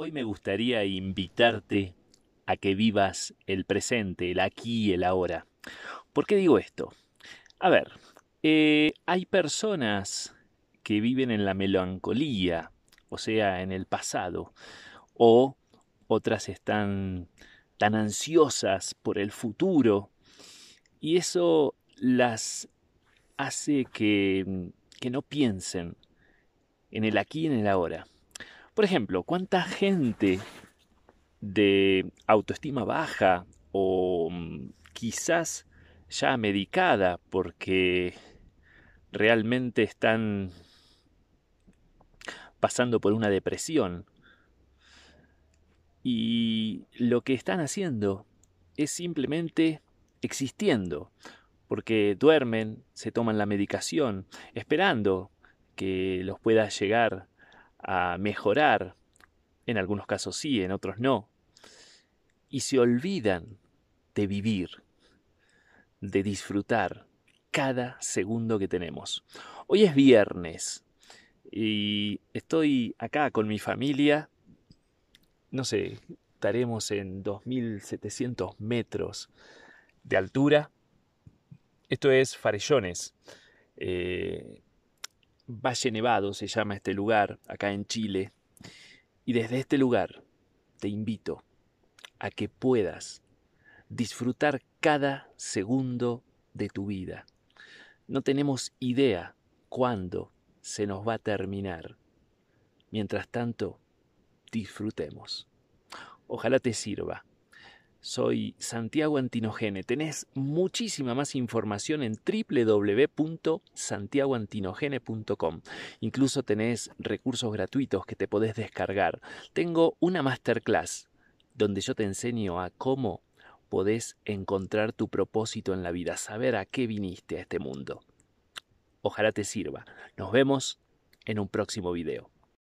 Hoy me gustaría invitarte a que vivas el presente, el aquí, y el ahora. ¿Por qué digo esto? A ver, eh, hay personas que viven en la melancolía, o sea, en el pasado, o otras están tan ansiosas por el futuro, y eso las hace que no piensen en el aquí y en el ahora. Por ejemplo, ¿cuánta gente de autoestima baja o mm, quizás ya medicada porque realmente están pasando por una depresión. Y lo que están haciendo es simplemente existiendo, porque duermen, se toman la medicación, esperando que los pueda llegar a mejorar, en algunos casos sí, en otros no, y se olvidan de vivir, de disfrutar cada segundo que tenemos. Hoy es viernes y estoy acá con mi familia, no sé, estaremos en 2.700 metros de altura. Esto es Farellones. Eh, Valle Nevado se llama este lugar, acá en Chile, y desde este lugar te invito a que puedas disfrutar cada segundo de tu vida. No tenemos idea cuándo se nos va a terminar. Mientras tanto, disfrutemos. Ojalá te sirva soy Santiago Antinogene. Tenés muchísima más información en www.santiagoantinogene.com. Incluso tenés recursos gratuitos que te podés descargar. Tengo una masterclass donde yo te enseño a cómo podés encontrar tu propósito en la vida, saber a qué viniste a este mundo. Ojalá te sirva. Nos vemos en un próximo video.